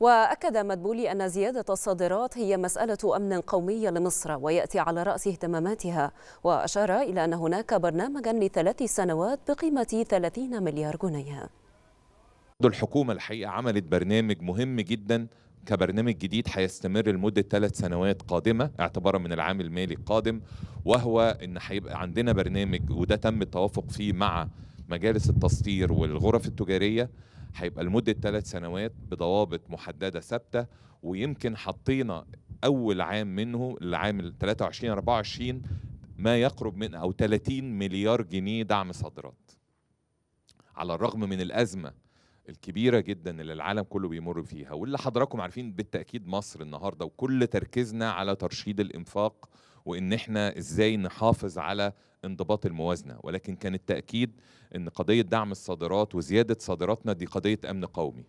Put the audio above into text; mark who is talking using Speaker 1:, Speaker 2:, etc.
Speaker 1: وأكد مدبولي أن زيادة الصادرات هي مسألة أمن قومي لمصر ويأتي على رأس اهتماماتها وأشار إلى أن هناك برنامجا لثلاث سنوات بقيمة 30 مليار جنيه
Speaker 2: الحكومة الحقيقة عملت برنامج مهم جدا كبرنامج جديد هيستمر لمدة ثلاث سنوات قادمة اعتبارا من العام المالي القادم وهو أن هيبقى عندنا برنامج وده تم التوافق فيه مع مجالس التصدير والغرف التجارية هيبقى لمدة ثلاث سنوات بضوابط محددة ثابتة ويمكن حطينا أول عام منه العام 23 24 ما يقرب من أو 30 مليار جنيه دعم صادرات على الرغم من الأزمة الكبيرة جدا اللي العالم كله بيمر فيها واللي حضراتكم عارفين بالتأكيد مصر النهاردة وكل تركيزنا على ترشيد الإنفاق وان احنا ازاي نحافظ على انضباط الموازنه ولكن كان التاكيد ان قضيه دعم الصادرات وزياده صادراتنا دي قضيه امن قومي